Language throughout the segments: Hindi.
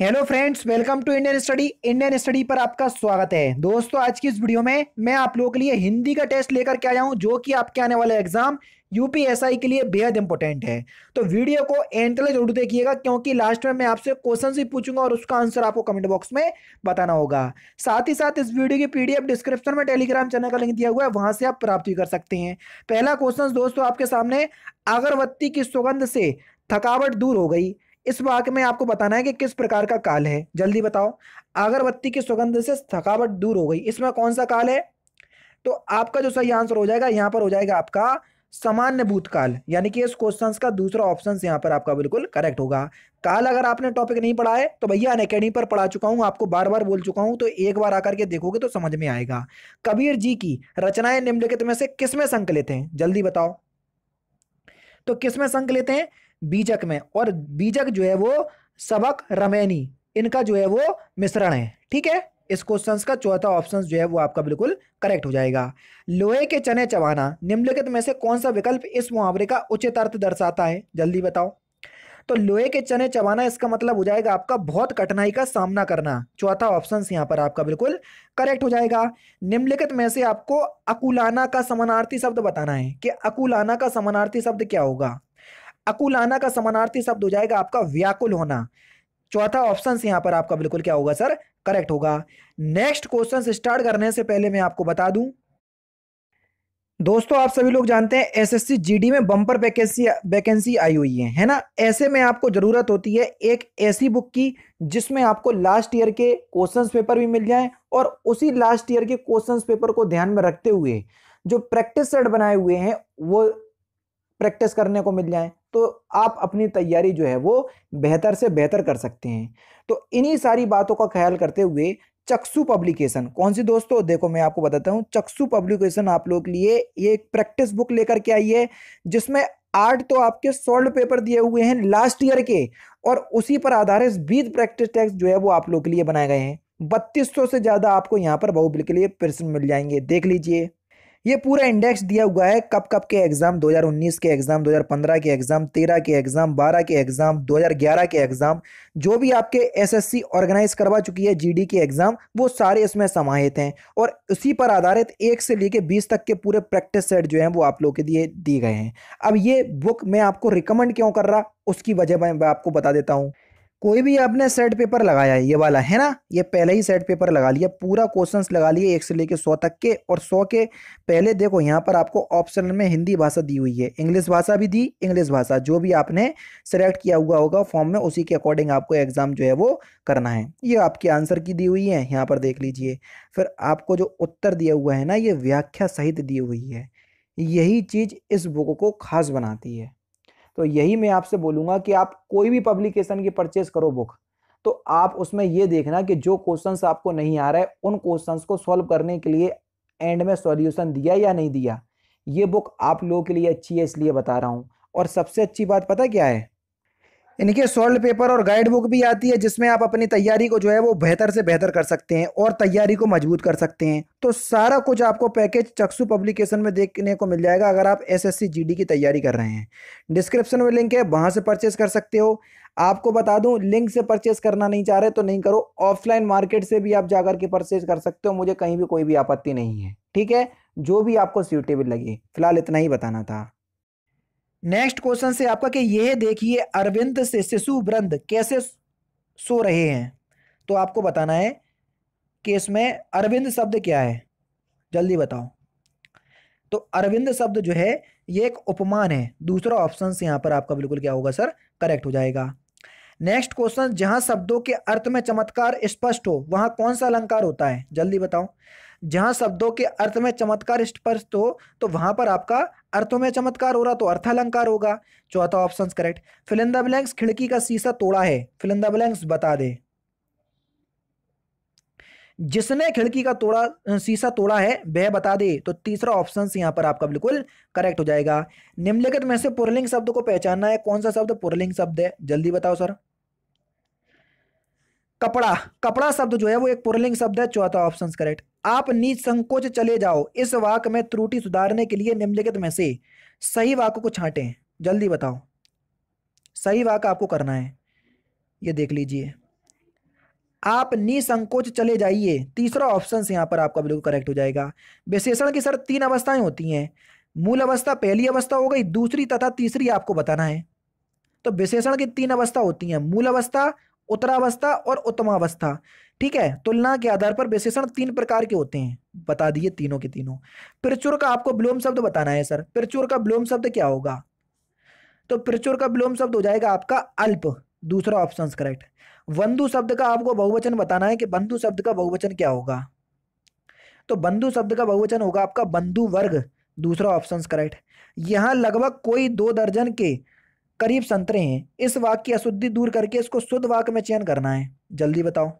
hello friends welcome to Indian study Indian study पर आपका स्वागत है दोस्तों आज की इस वीडियो में मैं आप लोगों के लिए हिंदी का टेस्ट लेकर के आया हूं जो कि आपके आने वाले एग्जाम यूपीएसआई के लिए बेहद इंपॉर्टेंट है तो वीडियो को एंड तक जरूर देखिएगा क्योंकि लास्ट में मैं आपसे क्वेश्चन भी पूछूंगा और उसका आंसर आपको कमेंट बॉक्स में बताना होगा साथ ही साथ इस वीडियो की पीडीएफ डिस्क्रिप्शन में टेलीग्राम चैनल का लिंक दिया हुआ है वहां से आप प्राप्त भी कर सकते हैं पहला क्वेश्चन दोस्तों आपके सामने अगरबत्ती की सुगंध से थकावट दूर हो गई इस वाक्य में आपको बताना है कि किस प्रकार का काल है जल्दी बताओ अगरबत्ती की सुगंध से थकावट दूर हो गई इसमें कौन सा काल है तो आपका जो सही आंसर हो जाएगा यहाँ पर हो जाएगा आपका सामान्य भूतकाल यानी कि इस क्वेश्चन का दूसरा ऑप्शन यहाँ पर आपका बिल्कुल करेक्ट होगा काल अगर आपने टॉपिक नहीं पढ़ा है तो भैया अनकेडमी पर पढ़ा चुका हूँ आपको बार बार बोल चुका हूँ तो एक बार आकर के देखोगे तो समझ में आएगा कबीर जी की रचनाएं निम्नलिखित में से किसमें संकलित हैं जल्दी बताओ तो किसमें संकलित हैं बीजक में और बीजक जो है वो सबक रमैनी इनका जो है वो मिश्रण है ठीक है इस क्वेश्चन का चौथा ऑप्शन जो है वो आपका बिल्कुल करेक्ट हो जाएगा लोहे के चने चबाना निम्नलिखित में से कौन सा विकल्प इस मुहावरे का उचित अर्थ दर्शाता है जल्दी बताओ तो लोहे के चने चबाना इसका मतलब हो जाएगा आपका बहुत कठिनाई का सामना करना चौथा ऑप्शन यहां पर आपका बिल्कुल करेक्ट हो जाएगा निम्नलिखित में से आपको अकुलाना का समानार्थी शब्द बताना है कि अकुलाना का समानार्थी शब्द क्या होगा अकुलाना का समानार्थी शब्द हो जाएगा आपका व्याकुल होना चौथा ऑप्शन यहां पर आपका बिल्कुल क्या होगा सर करेक्ट होगा नेक्स्ट क्वेश्चन स्टार्ट करने से पहले मैं आपको बता दूं दोस्तों आप सभी लोग जानते हैं एसएससी जीडी में बम्पर वैकेंसी वैकेंसी आई हुई है है ना ऐसे में आपको ज़रूरत होती है एक ऐसी बुक की जिसमें आपको लास्ट ईयर के क्वेश्चंस पेपर भी मिल जाएं और उसी लास्ट ईयर के क्वेश्चंस पेपर को ध्यान में रखते हुए जो प्रैक्टिस सेट बनाए हुए हैं वो प्रैक्टिस करने को मिल जाए तो आप अपनी तैयारी जो है वो बेहतर से बेहतर कर सकते हैं तो इन्हीं सारी बातों का ख्याल करते हुए चक्षु पब्लिकेशन कौन सी दोस्तों देखो मैं आपको बताता हूँ चक्षु पब्लिकेशन आप लोग के लिए ये एक प्रैक्टिस बुक लेकर के आई है जिसमें आठ तो आपके सोल्व पेपर दिए हुए हैं लास्ट ईयर के और उसी पर आधारित बीस प्रैक्टिस टेक्स जो है वो आप लोग के लिए बनाए गए हैं बत्तीस सौ से ज़्यादा आपको यहाँ पर बहुबिल के लिए प्रश्न मिल जाएंगे देख लीजिए ये पूरा इंडेक्स दिया हुआ है कब कब के एग्जाम 2019 के एग्जाम 2015 के एग्जाम 13 के एग्जाम 12 के एग्जाम 2011 के एग्जाम जो भी आपके एसएससी ऑर्गेनाइज करवा चुकी है जीडी के एग्जाम वो सारे इसमें समाहित हैं और उसी पर आधारित एक से लेके बीस तक के पूरे प्रैक्टिस सेट जो हैं वो आप लोग के लिए दिए गए हैं अब ये बुक मैं आपको रिकमेंड क्यों कर रहा उसकी वजह मैं आपको बता देता हूँ कोई भी आपने सेट पेपर लगाया है ये वाला है ना ये पहले ही सेट पेपर लगा लिया पूरा क्वेश्चंस लगा लिए एक से लेके सौ तक के और सौ के पहले देखो यहाँ पर आपको ऑप्शन में हिंदी भाषा दी हुई है इंग्लिश भाषा भी दी इंग्लिश भाषा जो भी आपने सेलेक्ट किया हुआ होगा फॉर्म में उसी के अकॉर्डिंग आपको एग्जाम जो है वो करना है ये आपके आंसर की दी हुई है यहाँ पर देख लीजिए फिर आपको जो उत्तर दिया हुआ है ना ये व्याख्या सहित दी हुई है यही चीज़ इस बुक को खास बनाती है तो यही मैं आपसे बोलूँगा कि आप कोई भी पब्लिकेशन की परचेज करो बुक तो आप उसमें ये देखना कि जो क्वेश्चन आपको नहीं आ रहा है उन क्वेश्चन को सॉल्व करने के लिए एंड में सॉल्यूशन दिया या नहीं दिया ये बुक आप लोगों के लिए अच्छी है इसलिए बता रहा हूँ और सबसे अच्छी बात पता क्या है इनके सॉल्ड पेपर और गाइड बुक भी आती है जिसमें आप अपनी तैयारी को जो है वो बेहतर से बेहतर कर सकते हैं और तैयारी को मजबूत कर सकते हैं तो सारा कुछ आपको पैकेज चक्सु पब्लिकेशन में देखने को मिल जाएगा अगर आप एसएससी जीडी की तैयारी कर रहे हैं डिस्क्रिप्शन में लिंक है वहाँ से परचेस कर सकते हो आपको बता दूं लिंक से परचेस करना नहीं चाह रहे तो नहीं करो ऑफलाइन मार्केट से भी आप जाकर के परचेज कर सकते हो मुझे कहीं भी कोई भी आपत्ति नहीं है ठीक है जो भी आपको सूटेबल लगे फिलहाल इतना ही बताना था नेक्स्ट क्वेश्चन से आपका कि यह देखिए अरविंद से शिशु वृंद कैसे सो रहे हैं तो आपको बताना है कि इसमें अरविंद शब्द क्या है जल्दी बताओ तो अरविंद शब्द जो है ये एक उपमान है दूसरा ऑप्शन यहाँ पर आपका बिल्कुल क्या होगा सर करेक्ट हो जाएगा नेक्स्ट क्वेश्चन जहां शब्दों के अर्थ में चमत्कार स्पष्ट हो वहां कौन सा अलंकार होता है जल्दी बताओ जहां शब्दों के अर्थ में चमत्कार स्पष्ट हो तो वहां पर आपका अर्थों में चमत्कार हो रहा तो अर्थालंकार होगा चौथा ऑप्शन करेक्ट फिलिंदा ब्लैंक्स खिड़की का शीशा तोड़ा है फिलिंदा ब्लैंक्स बता दे जिसने खिड़की का तोड़ा शीशा तोड़ा है वह बता दे तो तीसरा ऑप्शन यहां पर आपका बिल्कुल करेक्ट हो जाएगा निम्नलिखित में से पुरलिंग शब्द को पहचानना है कौन सा शब्द पुरलिंग शब्द है जल्दी बताओ सर कपड़ा कपड़ा शब्द जो है वो एक पुरलिंग शब्द है चौथा ऑप्शन करेक्ट आप संकोच चले जाओ इस वाक में त्रुटि सुधारने के लिए निम्नलिखित में से सही वाक को छांटे जल्दी बताओ सही वाक आपको करना है ये देख लीजिए आप निसंकोच चले जाइए तीसरा ऑप्शन यहाँ पर आपका बिल्कुल करेक्ट हो जाएगा विशेषण की सर तीन अवस्थाएं होती हैं मूल अवस्था पहली अवस्था हो गई दूसरी तथा तीसरी आपको बताना है तो विशेषण की तीन अवस्था होती हैं मूल अवस्था उत्तरावस्था और उत्तमावस्था ठीक है तुलना के आधार पर विशेषण तीन प्रकार के होते हैं बता दिए तीनों के तीनों प्रचुर का आपको ब्लोम शब्द बताना है सर प्रचुर का ब्लोम शब्द क्या होगा तो प्रचुर का ब्लोम शब्द हो जाएगा आपका अल्प दूसरा ऑप्शन करेक्ट बंधु शब्द का आपको बहुवचन बताना है कि बंधु शब्द का बहुवचन क्या होगा तो बंधु शब्द का बहुवचन होगा आपका बंधु वर्ग दूसरा ऑप्शन करेक्ट यहां लगभग कोई दो दर्जन के करीब संतरे हैं इस वाक की अशुद्धि दूर करके इसको शुद्ध वाक में चयन करना है जल्दी बताओ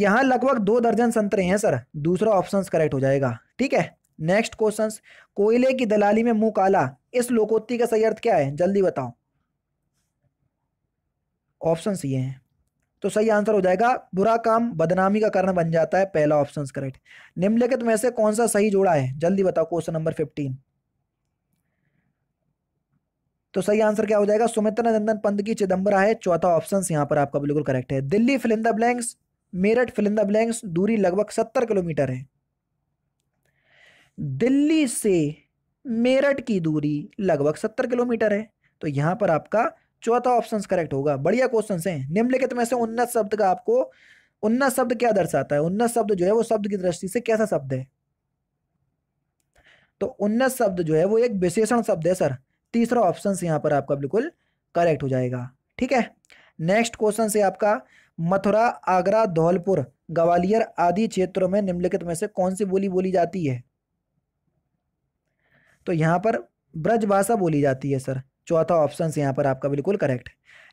यहां लगभग दो दर्जन संतरे हैं सर दूसरा ऑप्शन करेक्ट हो जाएगा ठीक है नेक्स्ट क्वेश्चन कोयले की दलाली में मुंह काला इस लोकोत्ती का सही अर्थ क्या है जल्दी बताओ ऑप्शन ये हैं तो सही आंसर हो जाएगा बुरा काम बदनामी का कारण बन जाता है पहला ऑप्शन करेक्ट निम्नलिखित में से कौन सा सही जोड़ा है जल्दी बताओ क्वेश्चन नंबर फिफ्टीन तो सही आंसर क्या हो जाएगा सुमित्र नंदन पंत की चिदंबरा है चौथा ऑप्शन यहाँ पर आपका बिल्कुल करेक्ट है Delhi fill in the blanks Meerut fill in the blanks दूरी लगभग सत्तर किलोमीटर है दिल्ली से मेरठ की दूरी लगभग सत्तर किलोमीटर है तो यहां पर आपका चौथा ऑप्शन करेक्ट होगा बढ़िया क्वेश्चन है निम्नलिखित में से उन्नत शब्द का आपको उन्नत शब्द क्या दर्शाता है उन्नत शब्द जो है वो शब्द की दृष्टि से कैसा शब्द है तो उन्नत शब्द जो है वो एक विशेषण शब्द है सर तीसरा ऑप्शन यहाँ पर आपका बिल्कुल करेक्ट हो जाएगा ठीक है नेक्स्ट क्वेश्चन से आपका मथुरा आगरा धौलपुर ग्वालियर आदि क्षेत्रों में निम्नलिखित में से कौन सी बोली बोली जाती है तो यहाँ पर ब्रज भाषा बोली जाती है सर चौथा ऑप्शन यहाँ पर आपका बिल्कुल करेक्ट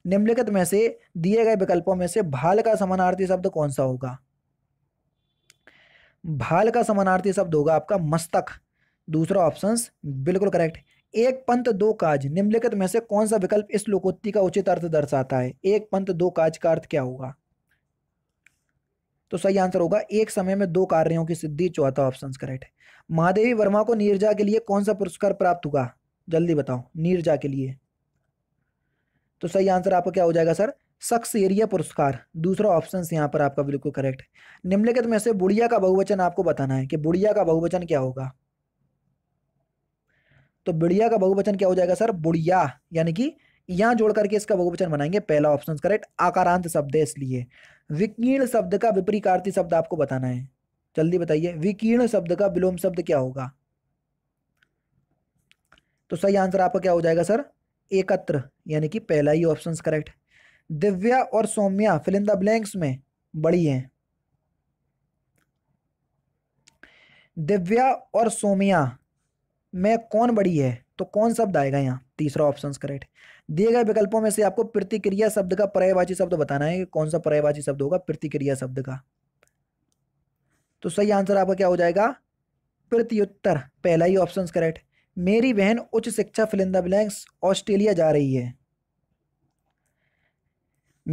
निम्नलिखित में से दिए गए विकल्पों में से भाल का समानार्थी शब्द कौन सा होगा भाल का समानार्थी शब्द होगा आपका मस्तक दूसरा ऑप्शन बिल्कुल करेक्ट एक पंथ दो काज निम्नलिखित में से कौन सा विकल्प इस लोकोत्ति का उचित अर्थ दर्शाता है एक पंथ दो काज का अर्थ क्या होगा तो सही आंसर होगा एक समय में दो कार्यों की सिद्धि चौथा ऑप्शन करेक्ट है महादेवी वर्मा को नीरजा के लिए कौन सा पुरस्कार प्राप्त हुआ जल्दी बताओ नीरजा के लिए तो सही आंसर आपका क्या हो जाएगा सर शख्स एरिया पुरस्कार दूसरा ऑप्शन यहां पर आपका बिल्कुल करेक्ट है निम्नलिखित में से बुढ़िया का बहुवचन आपको बताना है कि बुढ़िया का बहुवचन क्या होगा तो बुढ़िया का बहुवचन क्या हो जाएगा सर बुढ़िया यानी कि यहाँ जोड़ करके इसका बहुवचन बनाएंगे पहला ऑप्शन करेक्ट आकारांत शब्द है इसलिए विकीर्ण शब्द का विपरीकार्थी शब्द आपको बताना है जल्दी बताइए विकीर्ण शब्द का विलोम शब्द क्या होगा तो सही आंसर आपका क्या हो जाएगा सर एकत्र यानी कि पहला ही ऑप्शन करेक्ट दिव्या और सौम्या फिलिंदा ब्लैंक्स में बड़ी हैं दिव्या और सौम्या में कौन बड़ी है तो कौन शब्द आएगा यहाँ तीसरा ऑप्शन करेक्ट दिए गए विकल्पों में से आपको प्रतिक्रिया शब्द का पर्यायवाची शब्द बताना है कि कौन सा पर्यायवाची शब्द होगा प्रतिक्रिया शब्द का तो सही आंसर आपका क्या हो जाएगा प्रत्युत्तर पहला ही ऑप्शन करेक्ट मेरी बहन उच्च शिक्षा फिलिंदा ब्लैंक्स ऑस्ट्रेलिया जा रही है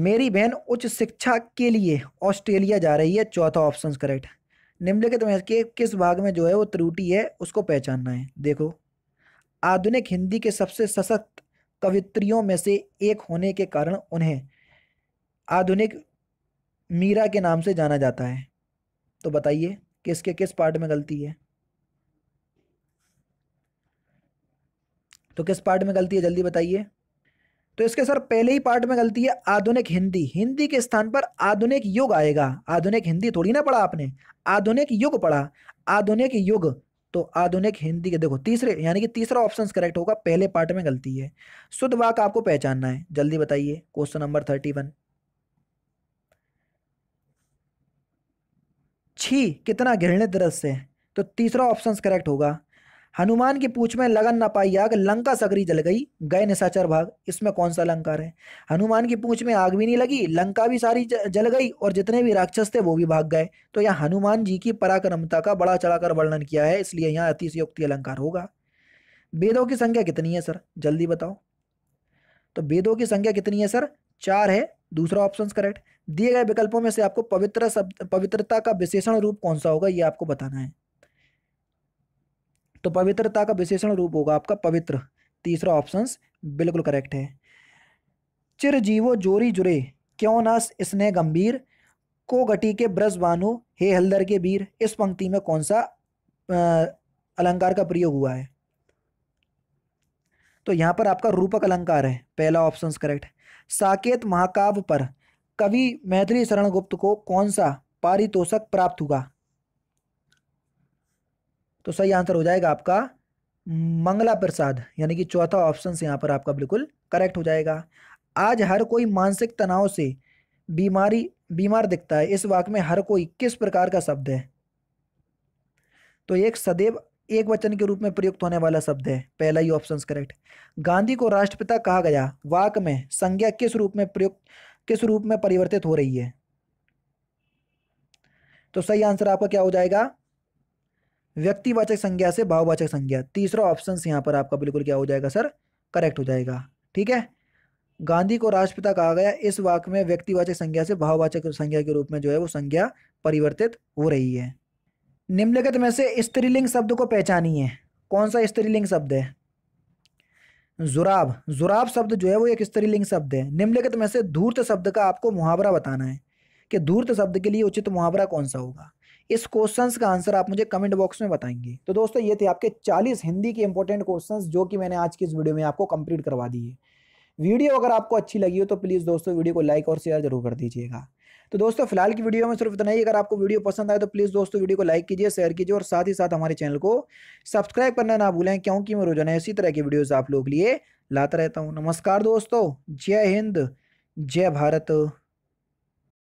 मेरी बहन उच्च शिक्षा के लिए ऑस्ट्रेलिया जा रही है चौथा ऑप्शन करेक्ट निम्नलिखित में के किस भाग में जो है वो त्रुटि है उसको पहचानना है देखो आधुनिक हिंदी के सबसे सशक्त कवित्रियों में से एक होने के कारण उन्हें आधुनिक मीरा के नाम से जाना जाता है तो बताइए किसके किस पार्ट में गलती है तो किस पार्ट में गलती है जल्दी बताइए तो इसके सर पहले ही पार्ट में गलती है आधुनिक हिंदी हिंदी के स्थान पर आधुनिक युग आएगा आधुनिक हिंदी थोड़ी ना पढ़ा आपने आधुनिक युग पढ़ा आधुनिक युग तो आधुनिक हिंदी के देखो तीसरे यानी कि तीसरा ऑप्शन करेक्ट होगा पहले पार्ट में गलती है शुद्ध वाक आपको पहचानना है जल्दी बताइए क्वेश्चन नंबर थर्टी वन छी कितना घृणित दृश्य है तो तीसरा ऑप्शन करेक्ट होगा हनुमान की पूछ में लगन न पाई आग लंका सकरी जल गई गए निशाचर भाग इसमें कौन सा अलंकार है हनुमान की पूछ में आग भी नहीं लगी लंका भी सारी जल गई और जितने भी राक्षस थे वो भी भाग गए तो यहाँ हनुमान जी की पराक्रमता का बड़ा चढ़ाकर वर्णन किया है इसलिए यहाँ अतिशयोक्ति अलंकार होगा वेदों की संख्या कितनी है सर जल्दी बताओ तो वेदों की संख्या कितनी है सर चार है दूसरा ऑप्शन करेक्ट दिए गए विकल्पों में से आपको पवित्र शब्द पवित्रता का विशेषण रूप कौन सा होगा ये आपको बताना है तो पवित्रता का विशेषण रूप होगा आपका पवित्र तीसरा ऑप्शन बिल्कुल करेक्ट है चिर जीवो जोरी जुरे क्यों ना इसने गंभीर को गटी के ब्रज बानु हे हल्दर के वीर इस पंक्ति में कौन सा आ, अलंकार का प्रयोग हुआ है तो यहाँ पर आपका रूपक अलंकार है पहला ऑप्शन करेक्ट साकेत महाकाव्य पर कवि मैथिली शरण गुप्त को कौन सा पारितोषक प्राप्त हुआ तो सही आंसर हो जाएगा आपका मंगला प्रसाद यानी कि चौथा ऑप्शन यहाँ पर आपका बिल्कुल करेक्ट हो जाएगा आज हर कोई मानसिक तनाव से बीमारी बीमार दिखता है इस वाक में हर कोई किस प्रकार का शब्द है तो एक सदैव एक वचन के रूप में प्रयुक्त होने वाला शब्द है पहला ही ऑप्शन करेक्ट गांधी को राष्ट्रपिता कहा गया वाक में संज्ञा किस रूप में प्रयुक्त किस रूप में परिवर्तित हो रही है तो सही आंसर आपका क्या हो जाएगा व्यक्तिवाचक संज्ञा से भाववाचक संज्ञा तीसरा ऑप्शन यहाँ पर आपका बिल्कुल क्या हो जाएगा सर करेक्ट हो जाएगा ठीक है गांधी को राष्ट्रपिता कहा गया इस वाक में व्यक्तिवाचक संज्ञा से भाववाचक संज्ञा के रूप में जो है वो संज्ञा परिवर्तित हो रही है निम्नलिखित में से स्त्रीलिंग शब्द को पहचानिए कौन सा स्त्रीलिंग शब्द है जुराब जुराब शब्द जो है वो एक स्त्रीलिंग शब्द है निम्नलिखित में से धूर्त शब्द का आपको मुहावरा बताना है कि धूर्त शब्द के लिए उचित मुहावरा कौन सा होगा इस क्वेश्चन का आंसर आप मुझे कमेंट बॉक्स में बताएंगे तो दोस्तों ये थे आपके चालीस हिंदी के इंपॉर्टेंट क्वेश्चन जो कि मैंने आज की इस वीडियो में आपको कंप्लीट करवा दिए वीडियो अगर आपको अच्छी लगी हो तो प्लीज़ दोस्तों वीडियो को लाइक और शेयर जरूर कर दीजिएगा तो दोस्तों फिलहाल की वीडियो में सिर्फ इतना ही अगर आपको वीडियो पसंद आए तो प्लीज़ दोस्तों वीडियो को लाइक कीजिए शेयर कीजिए और साथ ही साथ हमारे चैनल को सब्सक्राइब करना ना भूलें क्योंकि मैं रोजाना इसी तरह की वीडियोज़ आप लोग लिए लाता रहता हूँ नमस्कार दोस्तों जय हिंद जय भारत